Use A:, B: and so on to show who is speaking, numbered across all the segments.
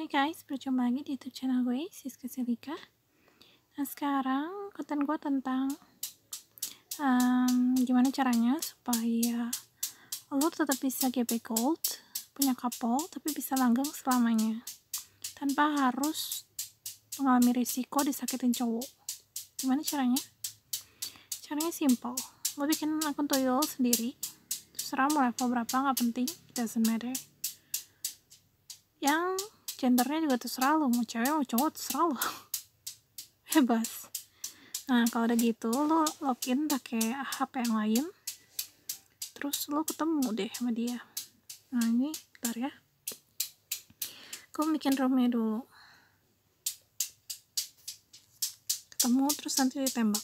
A: Hai guys, berjumpa lagi di YouTube channel gue, Siska Silika Nah sekarang konten gue tentang um, Gimana caranya supaya Lo tetap bisa GP Gold Punya couple, tapi bisa langgeng selamanya Tanpa harus Mengalami risiko disakitin cowok Gimana caranya? Caranya simple Lo bikin akun tuyul sendiri Terserah mau level berapa, gak penting It doesn't matter yang gendernya juga terserah lo mau cewek mau cowok terserah lo bebas nah kalau udah gitu lo login pakai HP yang lain terus lo ketemu deh sama dia nah ini bentar ya gue bikin roomnya dulu ketemu terus nanti ditembak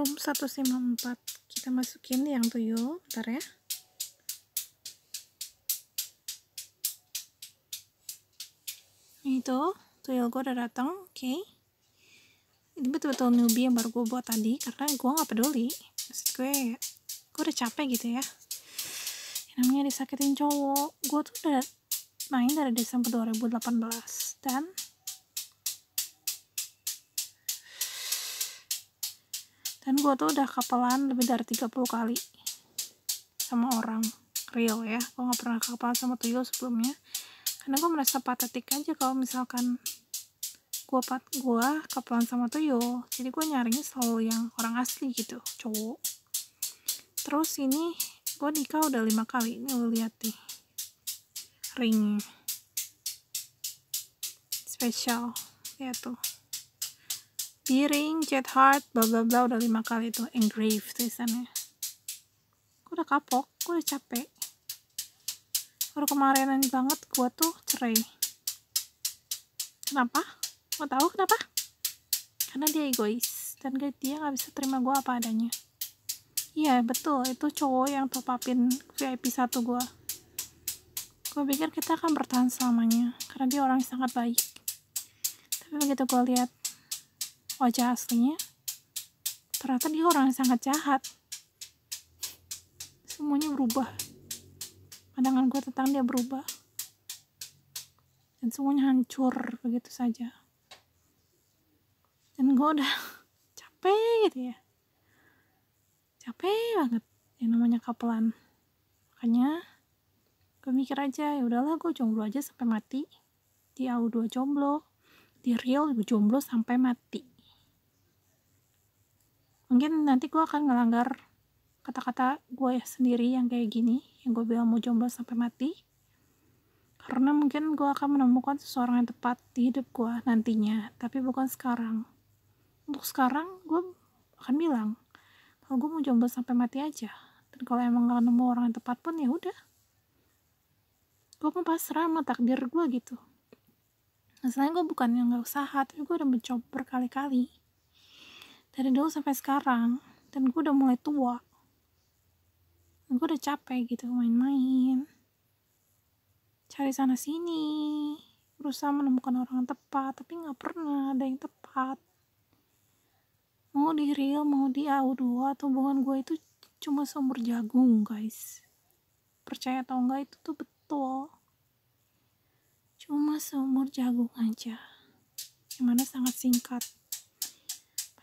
A: room 154 kita masukin yang tuyul bentar ya itu tuyul gue udah datang oke okay. ini betul-betul newbie yang baru gue buat tadi karena gue gak peduli maksud gue gue udah capek gitu ya yang namanya disakitin cowok gue tuh udah main dari Desember 2018 dan dan gue tuh udah kapelan lebih dari 30 kali sama orang real ya gue gak pernah kapelan sama tuyul sebelumnya karena gue merasa patetik aja kalau misalkan gue pat gue kapalan sama tuyul jadi gue nyarinya selalu yang orang asli gitu cowok terus ini gue nikah udah lima kali ini lo lihat nih ring spesial ya tuh piring, cat heart, bla bla bla udah lima kali itu engrave tulisannya. Gue udah kapok, gue udah capek. Baru kemarinan banget gue tuh cerai. Kenapa? Mau tahu kenapa? Karena dia egois dan dia nggak bisa terima gue apa adanya. Iya betul, itu cowok yang top upin VIP satu gue. Gue pikir kita akan bertahan selamanya karena dia orang yang sangat baik. Tapi begitu gue lihat wajah aslinya, ternyata dia orang yang sangat jahat. Semuanya berubah. Pandangan gue tentang dia berubah. Dan semuanya hancur begitu saja. Dan gue udah capek gitu ya. Capek banget yang namanya kapelan. Makanya gue mikir aja, ya udahlah gue jomblo aja sampai mati. Di AU2 jomblo, di real gue jomblo sampai mati mungkin nanti gue akan ngelanggar kata-kata gue ya sendiri yang kayak gini yang gue bilang mau jomblo sampai mati karena mungkin gue akan menemukan seseorang yang tepat di hidup gue nantinya tapi bukan sekarang untuk sekarang gue akan bilang kalau gue mau jomblo sampai mati aja dan kalau emang gak nemu orang yang tepat pun ya udah gue mau pasrah sama takdir gue gitu nah selain gue bukan yang gak usaha tapi gue udah mencoba berkali-kali dari dulu sampai sekarang dan gue udah mulai tua dan gue udah capek gitu main-main cari sana sini berusaha menemukan orang yang tepat tapi nggak pernah ada yang tepat mau di real mau di audio atau hubungan gue itu cuma seumur jagung guys percaya atau enggak itu tuh betul cuma seumur jagung aja yang mana sangat singkat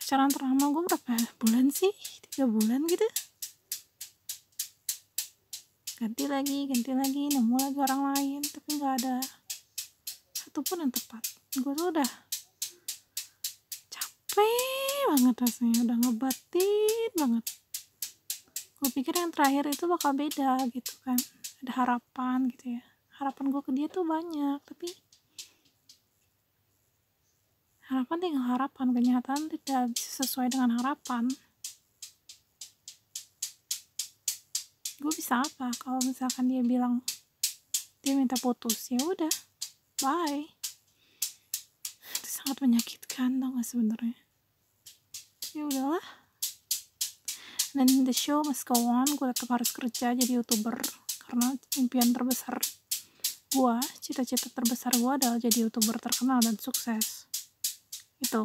A: pacaran terlama gue berapa bulan sih tiga bulan gitu ganti lagi ganti lagi nemu lagi orang lain tapi nggak ada satupun yang tepat gue tuh udah capek banget rasanya udah ngebatin banget gue pikir yang terakhir itu bakal beda gitu kan ada harapan gitu ya harapan gue ke dia tuh banyak tapi harapan tinggal harapan kenyataan tidak bisa sesuai dengan harapan gue bisa apa kalau misalkan dia bilang dia minta putus ya udah bye itu sangat menyakitkan tau gak sebenarnya ya udahlah dan the show must go on gue tetap harus kerja jadi youtuber karena impian terbesar gue cita-cita terbesar gue adalah jadi youtuber terkenal dan sukses itu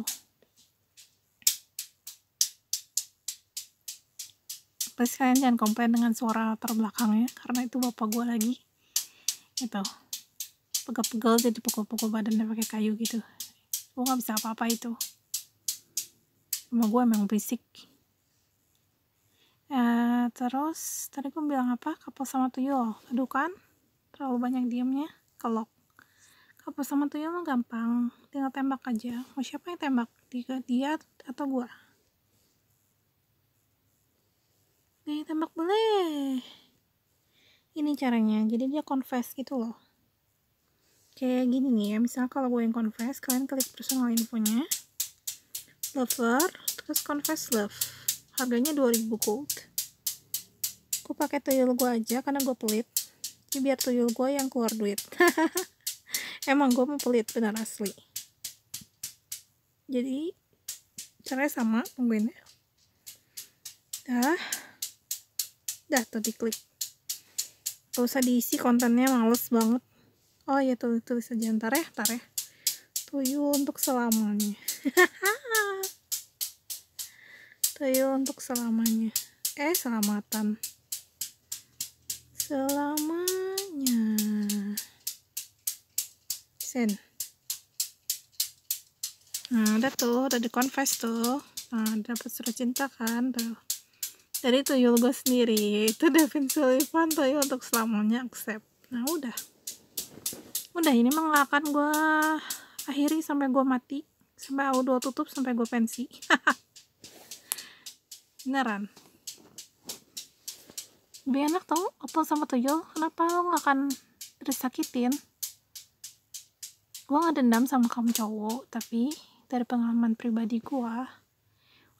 A: please kalian jangan komplain dengan suara terbelakangnya karena itu bapak gue lagi itu pegel-pegel jadi pukul-pukul badannya pakai kayu gitu gue nggak bisa apa-apa itu sama gue emang berisik ya, terus tadi gue bilang apa kapal sama tuyul aduh kan terlalu banyak diemnya kelok apa sama tuyul mah gampang, tinggal tembak aja. Mau siapa yang tembak? Dia, dia atau gua? nih tembak boleh. Ini caranya, jadi dia confess gitu loh. Kayak gini nih ya, misalnya kalau gue yang confess, kalian klik personal infonya. Lover, terus confess love. Harganya 2000 gold. Gue pakai tuyul gue aja karena gue pelit. Jadi biar tuyul gue yang keluar duit. emang gue mau pelit benar asli jadi caranya sama ya dah dah tuh diklik gak usah diisi kontennya males banget oh iya tulis tulis aja ntar ya ntar ya tuyul untuk selamanya tuyul untuk selamanya eh selamatan selamanya persen nah udah tuh udah di confess tuh nah dapat surat cinta kan tuh dari tuyul gue sendiri itu Devin Sullivan ya, untuk selamanya accept nah udah udah ini mah gak akan gue akhiri sampai gue mati sampai dua tutup sampai gue pensi beneran lebih enak tau opel sama tuyul kenapa lo gak akan tersakitin? gue gak dendam sama kamu cowok tapi dari pengalaman pribadi gue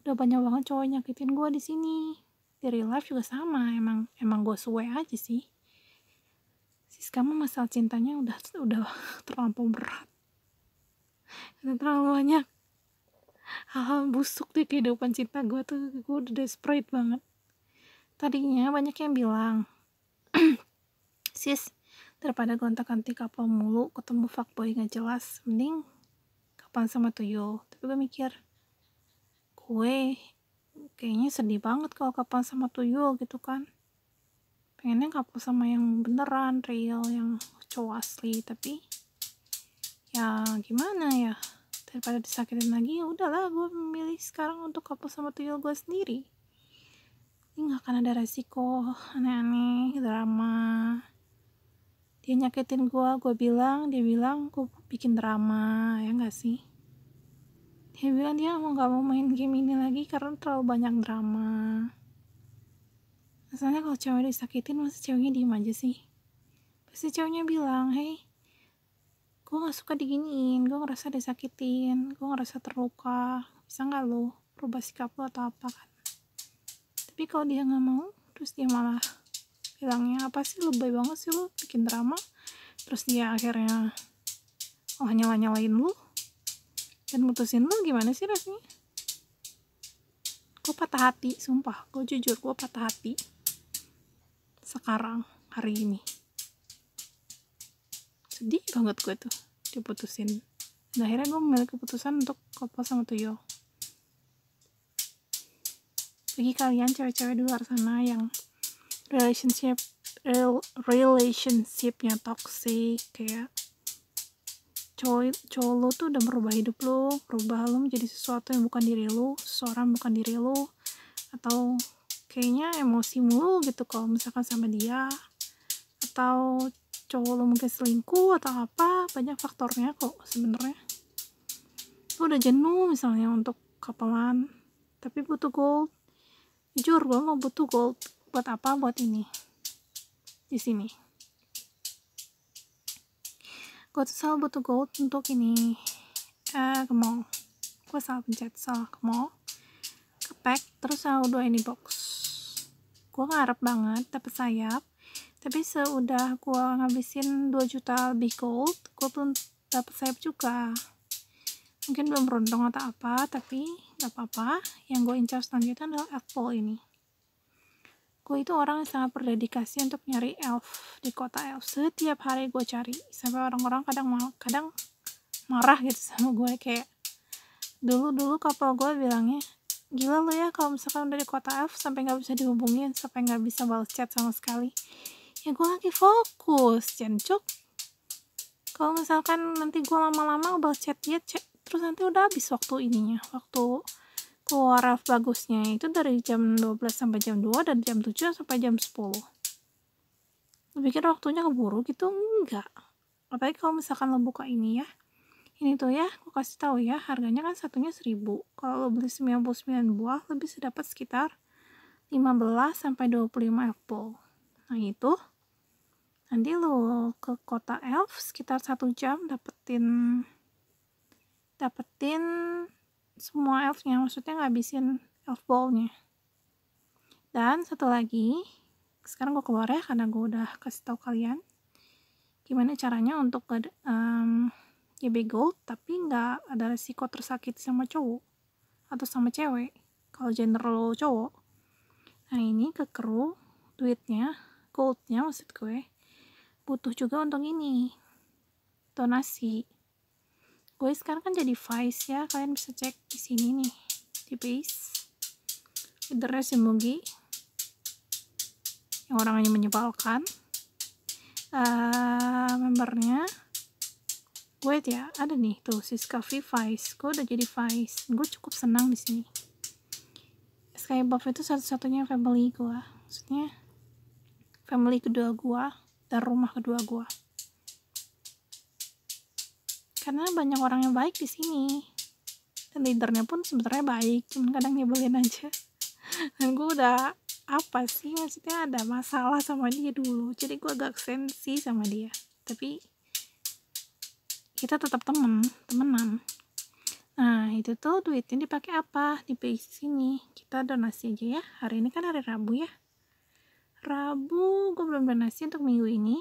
A: udah banyak banget cowok nyakitin gue di sini dari live juga sama emang emang gue suwe aja sih sis kamu masalah cintanya udah udah terlampau berat karena terlalu banyak hal-hal busuk di kehidupan cinta gue tuh gue udah desperate banget tadinya banyak yang bilang sis daripada gonta-ganti kapal mulu ketemu fuckboy gak jelas mending kapan sama tuyul tapi gue mikir gue kayaknya sedih banget kalau kapan sama tuyul gitu kan pengennya kapal sama yang beneran real yang cowok asli tapi ya gimana ya daripada disakitin lagi ya udahlah gue memilih sekarang untuk kapal sama tuyul gue sendiri ini gak akan ada resiko aneh-aneh drama dia nyakitin gue gue bilang dia bilang gue bikin drama ya gak sih dia bilang dia mau nggak mau main game ini lagi karena terlalu banyak drama Asalnya kalau cewek disakitin masa ceweknya diem aja sih pasti ceweknya bilang hei, gue nggak suka diginiin gue ngerasa disakitin gue ngerasa terluka bisa nggak lo rubah sikap lo atau apa kan tapi kalau dia nggak mau terus dia malah bilangnya apa sih lebay banget sih lo bikin drama terus dia akhirnya oh nyala nyalain lo dan mutusin lo gimana sih rasanya gue patah hati sumpah gue jujur gue patah hati sekarang hari ini sedih banget gue tuh diputusin dan akhirnya gue memilih keputusan untuk kopo sama Tuyo bagi kalian cewek-cewek di luar sana yang relationship relationshipnya toxic kayak cowok cowok lo tuh udah merubah hidup lo merubah lo menjadi sesuatu yang bukan diri lo seorang bukan diri lo atau kayaknya emosi mulu gitu kalau misalkan sama dia atau cowok lo mungkin selingkuh atau apa banyak faktornya kok sebenarnya lo udah jenuh misalnya untuk kapalan tapi butuh gold jujur gue mau butuh gold buat apa buat ini di sini gue tuh selalu butuh gold untuk ini uh, ke mall gue selalu pencet salah ke mall ke pack terus selalu dua ini box gue ngarep banget dapet sayap tapi seudah gue ngabisin 2 juta lebih gold gue belum dapet sayap juga mungkin belum beruntung atau apa tapi gak apa-apa yang gue incar selanjutnya adalah apple ini gue itu orang yang sangat berdedikasi untuk nyari elf di kota elf setiap hari gue cari sampai orang-orang kadang mal kadang marah gitu sama gue kayak dulu dulu kapal gue bilangnya gila lo ya kalau misalkan udah di kota elf sampai nggak bisa dihubungin sampai nggak bisa balas chat sama sekali ya gue lagi fokus cencuk kalau misalkan nanti gue lama-lama balas chat dia chat, terus nanti udah habis waktu ininya waktu Suara bagusnya itu dari jam 12 sampai jam 2 dan jam 7 sampai jam 10. Lu pikir waktunya keburu gitu? Enggak. Apalagi kalau misalkan lo buka ini ya. Ini tuh ya, aku kasih tahu ya, harganya kan satunya 1000. Kalau lo beli 99 buah, lo bisa dapat sekitar 15 sampai 25 apple. Nah, itu nanti lo ke kota elf sekitar satu jam dapetin dapetin semua elfnya maksudnya ngabisin elf ballnya dan satu lagi sekarang gue keluar ya karena gue udah kasih tau kalian gimana caranya untuk um, GB Gold tapi nggak ada resiko tersakit sama cowok atau sama cewek kalau gender lo cowok nah ini ke kru duitnya goldnya maksud gue butuh juga untuk ini donasi gue sekarang kan jadi vice ya kalian bisa cek di sini nih di base leadernya mugi yang orangnya menyebalkan uh, membernya wait ya ada nih tuh Siska V Vice gue udah jadi Vice gue cukup senang di sini Sky Buff itu satu-satunya family gue maksudnya family kedua gue dan rumah kedua gue karena banyak orang yang baik di sini dan leadernya pun sebenarnya baik cuman kadang nyebelin aja dan gue udah apa sih maksudnya ada masalah sama dia dulu jadi gue agak sensi sama dia tapi kita tetap temen temenan nah itu tuh duitnya dipakai apa di sini kita donasi aja ya hari ini kan hari Rabu ya Rabu gue belum donasi untuk minggu ini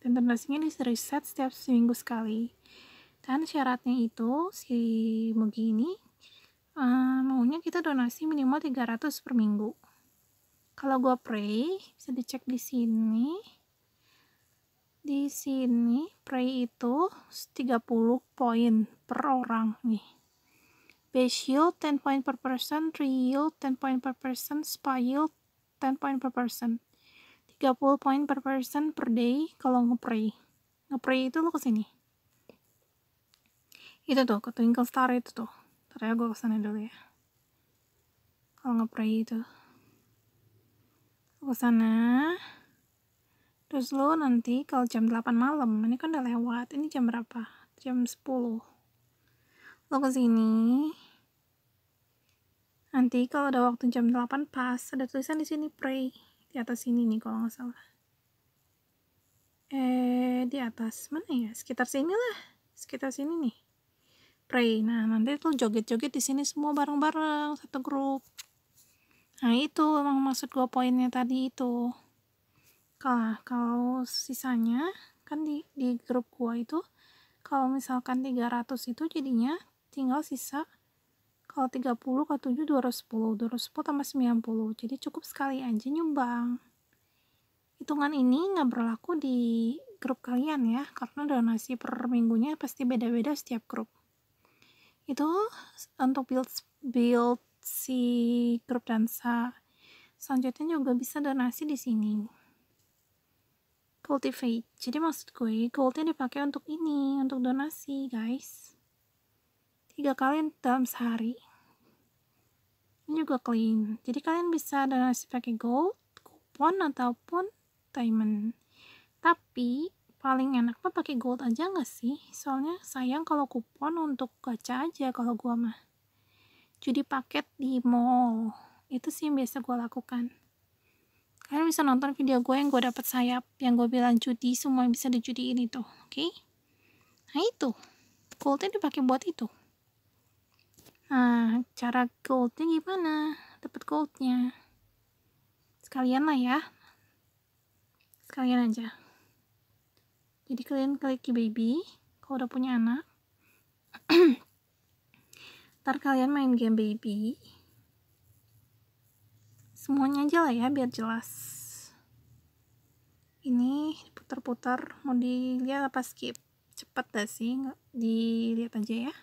A: dan donasinya di reset setiap seminggu sekali kan syaratnya itu si Mugi ini uh, maunya kita donasi minimal 300 per minggu kalau gue pray bisa dicek di sini di sini pray itu 30 poin per orang nih base yield 10 point per person tree yield 10 point per person spa yield 10 point per person 30 poin per person per day kalau ngepray ngepray itu lo kesini itu tuh ke Twinkle Star itu tuh ternyata ya gue kesana dulu ya kalau ngepray itu gue kesana terus lo nanti kalau jam 8 malam ini kan udah lewat ini jam berapa jam 10 lo kesini nanti kalau ada waktu jam 8 pas ada tulisan di sini pray di atas sini nih kalau nggak salah eh di atas mana ya sekitar sini lah sekitar sini nih spray. Nah, nanti tuh joget-joget di sini semua bareng-bareng satu grup. Nah, itu emang maksud gua poinnya tadi itu. Kalau kalau sisanya kan di di grup gua itu kalau misalkan 300 itu jadinya tinggal sisa kalau 30 ke 7 210 210 tambah 90 jadi cukup sekali aja nyumbang hitungan ini nggak berlaku di grup kalian ya karena donasi per minggunya pasti beda-beda setiap grup itu untuk build build si grup dansa selanjutnya juga bisa donasi di sini cultivate jadi maksud gue goldnya dipakai untuk ini untuk donasi guys tiga kali dalam sehari ini juga clean jadi kalian bisa donasi pakai gold kupon ataupun diamond tapi paling enak tuh pakai gold aja nggak sih soalnya sayang kalau kupon untuk gacha aja kalau gua mah jadi paket di mall itu sih yang biasa gua lakukan kalian bisa nonton video gue yang gue dapat sayap yang gue bilang judi semua yang bisa ini tuh, oke okay? nah itu goldnya dipakai buat itu nah cara goldnya gimana dapat goldnya sekalian lah ya sekalian aja jadi kalian klik baby kalau udah punya anak ntar kalian main game baby semuanya aja lah ya biar jelas ini putar-putar mau dilihat apa skip cepet gak sih Nggak, dilihat aja ya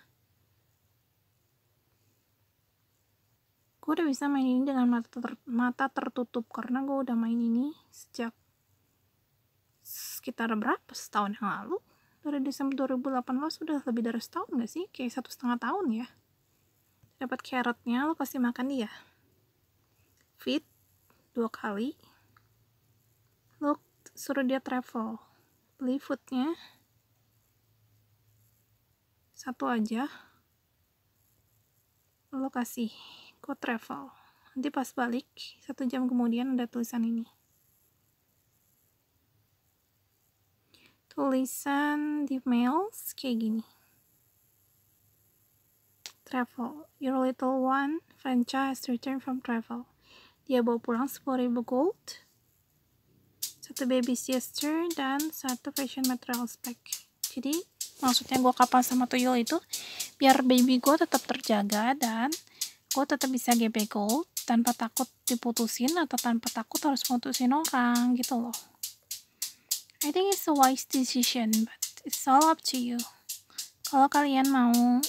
A: gue udah bisa main ini dengan mata, ter mata tertutup karena gue udah main ini sejak sekitar berapa setahun yang lalu dari Desember 2018 sudah lebih dari setahun gak sih kayak satu setengah tahun ya dapat carrotnya lo kasih makan dia feed dua kali lo suruh dia travel beli foodnya satu aja lo kasih go travel nanti pas balik satu jam kemudian ada tulisan ini tulisan di mails kayak gini travel your little one Francia has returned from travel dia bawa pulang 10.000 gold satu baby sister dan satu fashion material spec jadi maksudnya gue kapan sama tuyul itu biar baby gue tetap terjaga dan gue tetap bisa GP gold tanpa takut diputusin atau tanpa takut harus putusin orang gitu loh I think it's a wise decision, but it's all up to you. Kalau kalian mau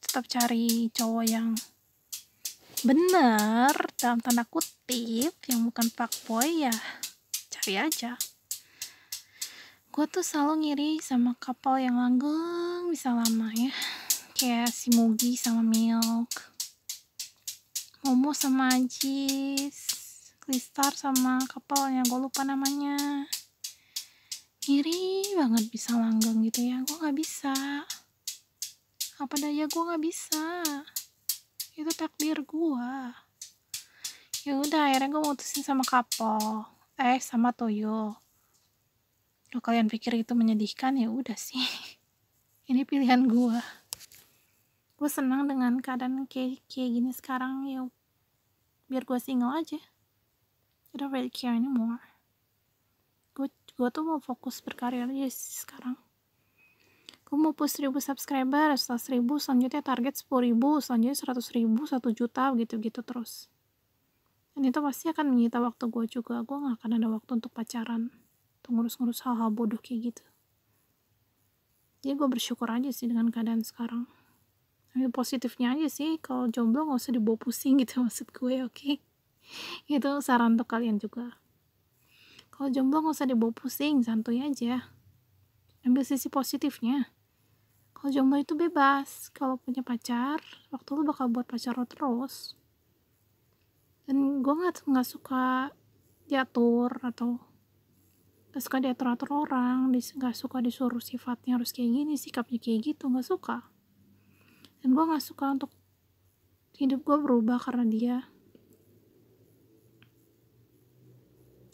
A: tetap cari cowok yang bener dalam tanda kutip yang bukan fuckboy ya cari aja gue tuh selalu ngiri sama kapal yang langgeng bisa lama ya kayak si Mugi sama Milk Momo sama Ajis Kristar sama kapal yang gue lupa namanya kiri banget bisa langgeng gitu ya gue nggak bisa apa daya gue nggak bisa itu takdir gue ya udah akhirnya gue mutusin sama kapol eh sama toyo kalau kalian pikir itu menyedihkan ya udah sih ini pilihan gue gue senang dengan keadaan kayak kayak gini sekarang ya biar gue single aja I don't really care anymore gue tuh mau fokus berkarir aja sih sekarang gue mau push 1000 subscriber setelah 1000 selanjutnya target 10 ribu selanjutnya 100 ribu 1 juta gitu-gitu terus dan itu pasti akan menyita waktu gue juga gue gak akan ada waktu untuk pacaran untuk ngurus-ngurus hal-hal bodoh kayak gitu jadi gue bersyukur aja sih dengan keadaan sekarang ambil positifnya aja sih kalau jomblo gak usah dibawa pusing gitu maksud gue oke okay? itu saran untuk kalian juga kalau oh, jomblo nggak usah dibawa pusing santuy aja ambil sisi positifnya kalau jomblo itu bebas kalau punya pacar waktu lu bakal buat pacar lo terus dan gue nggak nggak suka diatur atau gak suka diatur atur orang nggak suka disuruh sifatnya harus kayak gini sikapnya kayak gitu nggak suka dan gue nggak suka untuk hidup gue berubah karena dia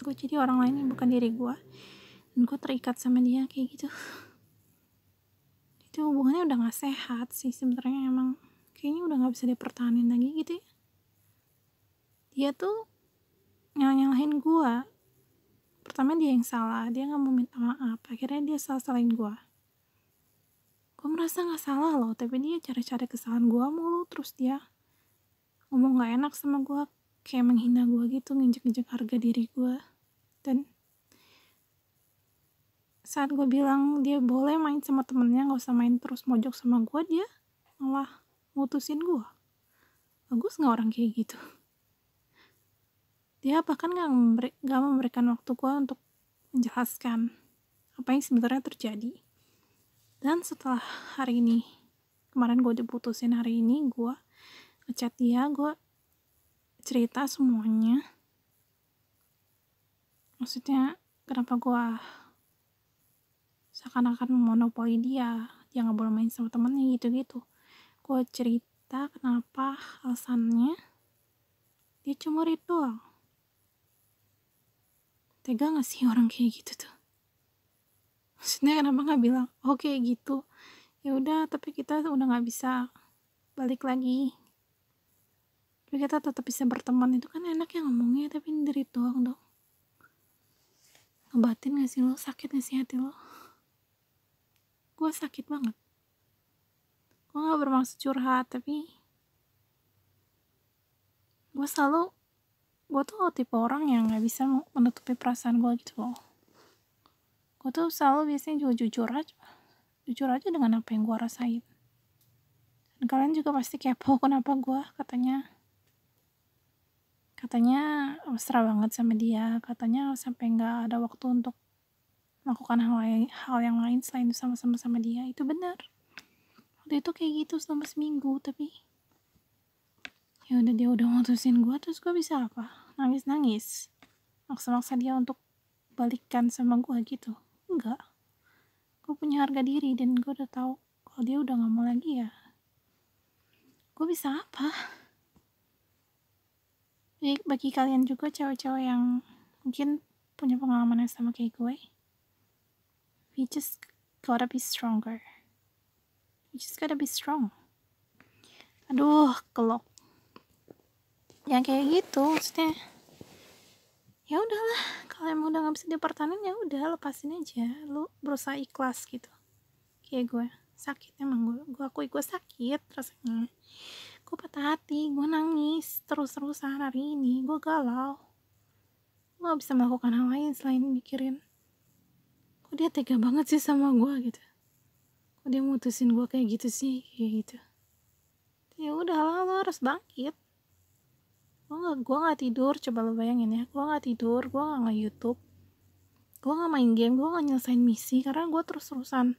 A: gue jadi orang lain yang bukan diri gue dan gue terikat sama dia kayak gitu itu hubungannya udah gak sehat sih sebenarnya emang kayaknya udah gak bisa dipertahankan lagi gitu ya dia tuh nyalah-nyalahin gue pertama dia yang salah dia gak mau minta maaf akhirnya dia salah salahin gue gue merasa gak salah loh tapi dia cari-cari kesalahan gue mulu terus dia ngomong gak enak sama gue kayak menghina gue gitu nginjek-nginjek harga diri gue dan saat gue bilang dia boleh main sama temennya gak usah main terus mojok sama gue dia malah mutusin gue bagus nggak orang kayak gitu dia bahkan nggak memberi, gak memberikan waktu gue untuk menjelaskan apa yang sebenarnya terjadi dan setelah hari ini kemarin gue udah putusin hari ini gue ngechat dia gue cerita semuanya maksudnya kenapa gue seakan-akan monopoli dia dia nggak boleh main sama temennya gitu-gitu gue cerita kenapa alasannya dia cuma ritual tega gak sih orang kayak gitu tuh maksudnya kenapa nggak bilang oke oh, okay, gitu ya udah tapi kita udah nggak bisa balik lagi tapi kita tetap bisa berteman itu kan enak ya ngomongnya tapi ini dari doang dong ngebatin gak sih lo sakit gak sih hati lo gue sakit banget gue gak bermaksud curhat tapi gue selalu gue tuh tipe orang yang gak bisa menutupi perasaan gue gitu loh gue tuh selalu biasanya juga jujur aja jujur aja dengan apa yang gue rasain dan kalian juga pasti kepo kenapa gue katanya Katanya mesra banget sama dia, katanya sampai nggak ada waktu untuk melakukan hal, hal yang lain selain sama-sama sama dia. Itu benar. Waktu itu kayak gitu selama seminggu, tapi ya udah dia udah mutusin gue terus gue bisa apa nangis nangis maksa-maksa dia untuk balikan sama gue gitu enggak gue punya harga diri dan gue udah tahu kalau dia udah nggak mau lagi ya gue bisa apa jadi bagi kalian juga cewek-cewek yang mungkin punya pengalaman yang sama kayak gue, we just gotta be stronger. We just gotta be strong. Aduh, kelok. Yang kayak gitu, maksudnya ya udahlah kalau emang udah nggak bisa dipertahankan ya udah lepasin aja lu berusaha ikhlas gitu kayak gue sakit emang gue gue aku gue sakit rasanya gue patah hati gue nangis terus-terusan hari ini gue galau gue gak bisa melakukan hal lain selain mikirin kok dia tega banget sih sama gue gitu kok dia mutusin gue kayak gitu sih kayak gitu ya udah lah lo harus bangkit gue gak gue gak tidur coba lo bayangin ya gue gak tidur gue gak nge YouTube gue gak main game gue gak nyelesain misi karena gue terus terusan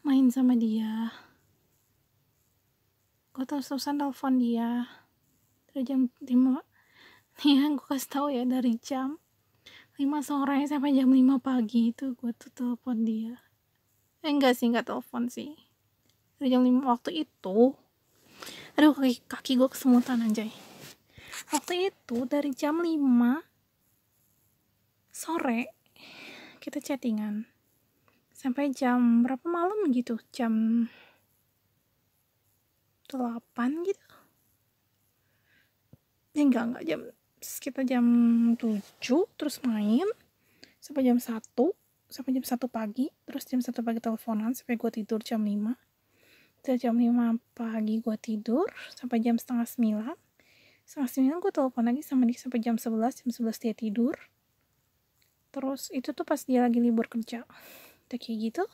A: main sama dia gue terus-terusan telepon dia dari jam lima, nih yang gue kasih tahu ya dari jam lima sore sampai jam lima pagi itu gue tuh telepon dia eh enggak sih enggak telepon sih dari jam lima waktu itu aduh kaki, kaki gue kesemutan anjay waktu itu dari jam lima sore kita chattingan sampai jam berapa malam gitu jam 8 gitu ya enggak enggak jam sekitar jam 7 terus main sampai jam 1 sampai jam 1 pagi terus jam 1 pagi teleponan sampai gue tidur jam 5 dari jam 5 pagi gue tidur sampai jam setengah 9 setengah 9 gue telepon lagi sama dia sampai jam 11 jam 11 dia tidur terus itu tuh pas dia lagi libur kerja udah kayak gitu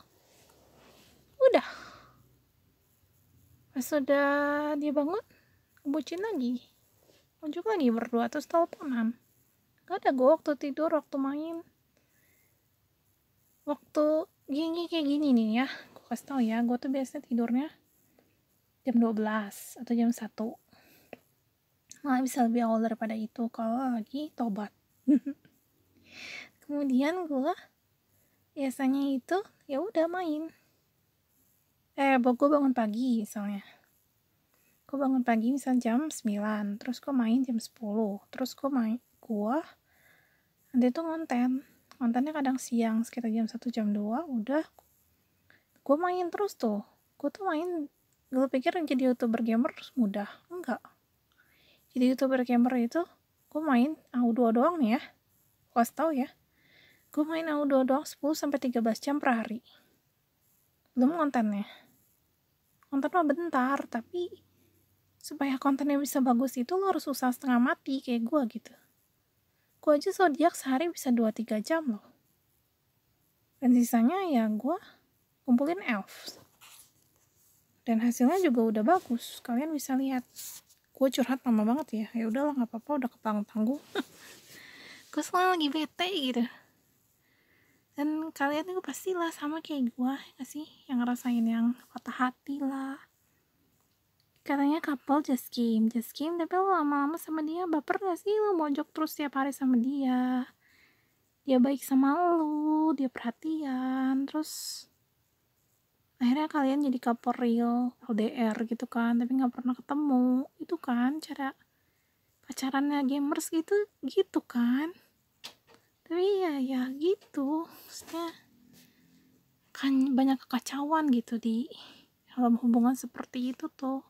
A: udah pas sudah dia bangun bucin lagi Muncul lagi berdua terus teleponan gak ada gue waktu tidur waktu main waktu gini kayak gini nih ya gue kasih tau ya gue tuh biasanya tidurnya jam 12 atau jam 1 malah bisa lebih awal daripada itu kalau lagi tobat kemudian gue biasanya itu ya udah main eh gue bangun pagi misalnya gue bangun pagi misal jam 9 terus gue main jam 10 terus gue main gue nanti tuh ngonten. kontennya kadang siang sekitar jam 1 jam 2 udah gue main terus tuh gue tuh main gue pikir jadi youtuber gamer mudah enggak jadi youtuber gamer itu gue main AU2 doang nih ya gue tau ya gue main AU2 doang 10 sampai 13 jam per hari belum kontennya konten mah bentar tapi supaya kontennya bisa bagus itu lo harus susah setengah mati kayak gue gitu gue aja zodiak sehari bisa 2-3 jam loh dan sisanya ya gue kumpulin elf dan hasilnya juga udah bagus kalian bisa lihat gue curhat lama banget ya ya udahlah nggak apa-apa udah kepang tangguh gue selalu lagi bete gitu kalian itu pastilah sama kayak gue ya gak sih yang ngerasain yang patah hati lah katanya couple just game just game tapi lo lama-lama sama dia baper gak sih lo mojok terus tiap hari sama dia dia baik sama lo dia perhatian terus akhirnya kalian jadi couple real LDR gitu kan tapi nggak pernah ketemu itu kan cara pacarannya gamers gitu gitu kan tapi ya ya gitu maksudnya kan banyak kekacauan gitu di dalam hubungan seperti itu tuh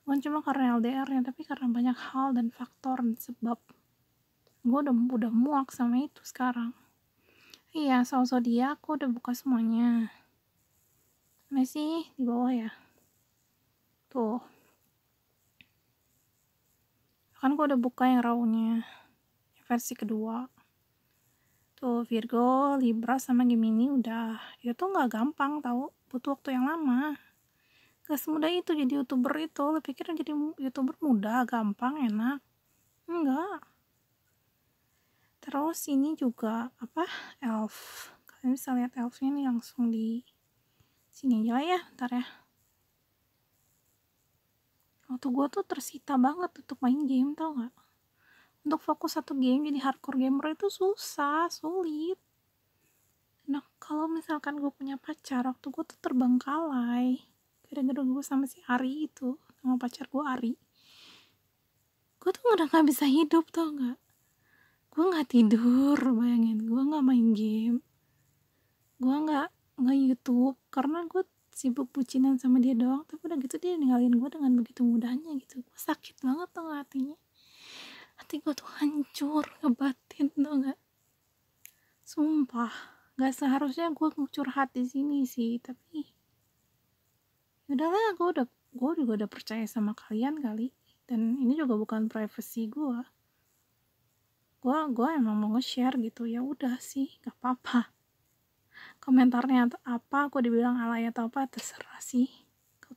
A: bukan cuma karena LDR ya tapi karena banyak hal dan faktor dan sebab gue udah udah muak sama itu sekarang iya soal zodiak aku udah buka semuanya masih di bawah ya tuh kan gue udah buka yang rawnya versi kedua tuh gitu, Virgo, Libra sama Gemini udah itu ya tuh nggak gampang tau? butuh waktu yang lama gak semudah itu jadi youtuber itu lo pikir jadi youtuber mudah gampang enak enggak terus ini juga apa elf kalian bisa lihat elfnya nih langsung di sini aja lah ya ntar ya waktu gue tuh tersita banget untuk main game tau gak untuk fokus satu game jadi hardcore gamer itu susah sulit nah kalau misalkan gue punya pacar waktu gue tuh terbengkalai gara-gara gue sama si Ari itu sama pacar gue Ari gue tuh udah nggak bisa hidup tau nggak gue nggak tidur bayangin gue nggak main game gue nggak nggak YouTube karena gue sibuk pucinan sama dia doang tapi udah gitu dia ninggalin gue dengan begitu mudahnya gitu gue sakit banget tuh hatinya hati gue tuh hancur ngebatin tuh nggak sumpah nggak seharusnya gue curhat di sini sih tapi udahlah gue udah gue juga udah percaya sama kalian kali dan ini juga bukan privacy gue gue gue emang mau nge-share gitu ya udah sih nggak apa-apa komentarnya apa aku dibilang alay atau apa terserah sih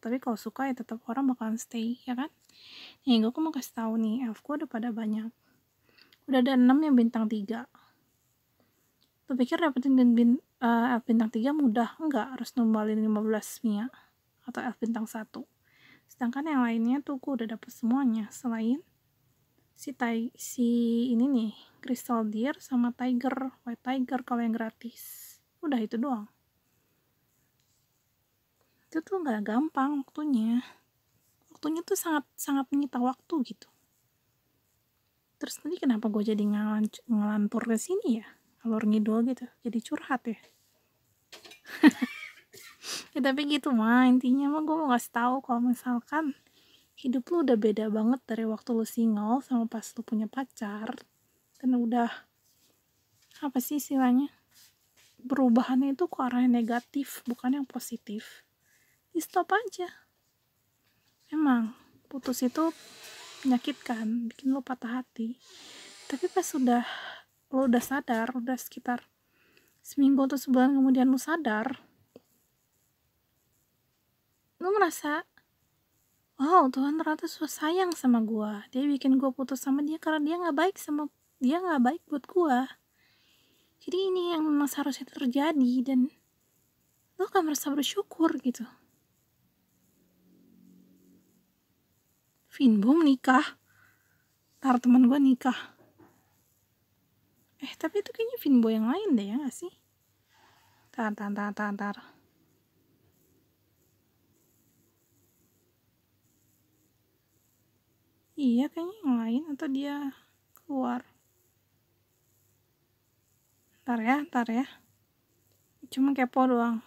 A: tapi kalau suka ya tetap orang bakalan stay ya kan nih gue mau kasih tahu nih elf gue udah pada banyak udah ada enam yang bintang tiga. lu pikir dapetin bin, bin, uh, elf bintang tiga mudah enggak harus numbalin 15 Mia atau elf bintang satu. sedangkan yang lainnya tuh gue udah dapet semuanya selain si tai, si ini nih crystal deer sama tiger white tiger kalau yang gratis udah itu doang itu tuh nggak gampang waktunya waktunya tuh sangat sangat menyita waktu gitu terus nanti kenapa gue jadi ngelantur ke sini ya alur ngidul gitu jadi curhat ya ya tapi gitu mah intinya mah gue mau ngasih tahu kalau misalkan hidup lu udah beda banget dari waktu lu single sama pas lu punya pacar dan udah apa sih istilahnya perubahannya itu ke arah yang negatif bukan yang positif di stop aja emang putus itu menyakitkan bikin lo patah hati tapi pas sudah lo udah sadar udah sekitar seminggu atau sebulan kemudian lo sadar lo merasa wow Tuhan ternyata sudah sayang sama gue dia bikin gue putus sama dia karena dia nggak baik sama dia nggak baik buat gue jadi ini yang memang seharusnya terjadi dan lo akan merasa bersyukur gitu Finbom nikah tar teman gue nikah eh tapi itu kayaknya Finbo yang lain deh ya gak sih tar tar tar tar tar iya kayaknya yang lain atau dia keluar tar ya tar ya cuma kepo doang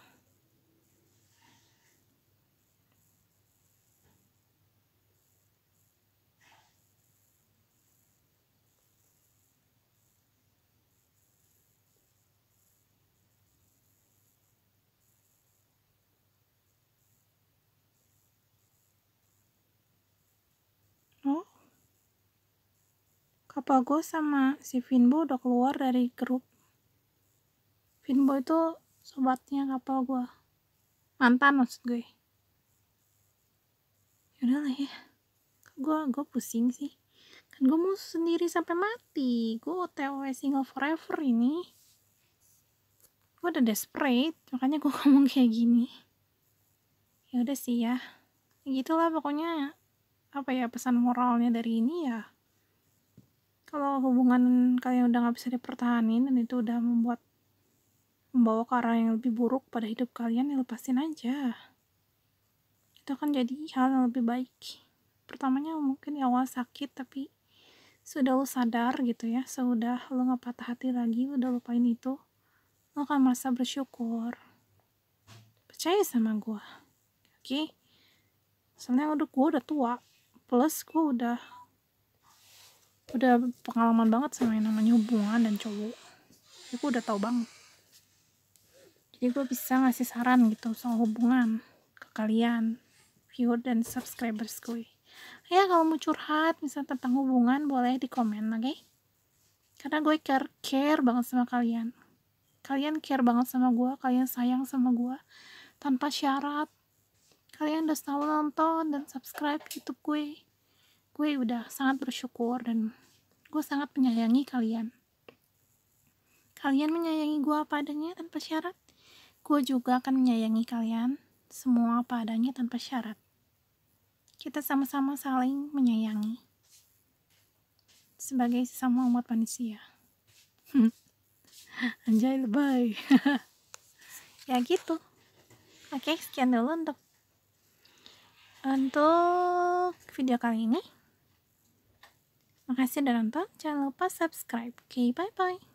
A: lupa gue sama si Finbo udah keluar dari grup Finbo itu sobatnya kapal gue mantan maksud gue yaudah lah ya gue ya. gue pusing sih kan gue mau sendiri sampai mati gue otw single forever ini gue udah desperate makanya gue ngomong kayak gini ya udah sih ya gitulah pokoknya apa ya pesan moralnya dari ini ya kalau hubungan kalian udah nggak bisa dipertahanin dan itu udah membuat membawa ke arah yang lebih buruk pada hidup kalian ya lepasin aja itu akan jadi hal yang lebih baik pertamanya mungkin di awal sakit tapi sudah lo sadar gitu ya sudah lo nggak patah hati lagi udah lupain itu lo akan merasa bersyukur percaya sama gue oke okay? soalnya udah gue udah tua plus gue udah udah pengalaman banget sama yang namanya hubungan dan cowok jadi ya, gue udah tau banget jadi gue bisa ngasih saran gitu soal hubungan ke kalian viewer dan subscribers gue ya kalau mau curhat misal tentang hubungan boleh di komen oke okay? karena gue care care banget sama kalian kalian care banget sama gue kalian sayang sama gue tanpa syarat kalian udah tahu nonton dan subscribe youtube gue gue udah sangat bersyukur dan gue sangat menyayangi kalian. Kalian menyayangi gue apa adanya tanpa syarat. Gue juga akan menyayangi kalian semua apa adanya tanpa syarat. Kita sama-sama saling menyayangi sebagai sesama umat manusia. Anjay lebay. ya gitu. Oke, sekian dulu untuk untuk video kali ini. Makasih udah nonton, jangan lupa subscribe. Oke, okay, bye-bye.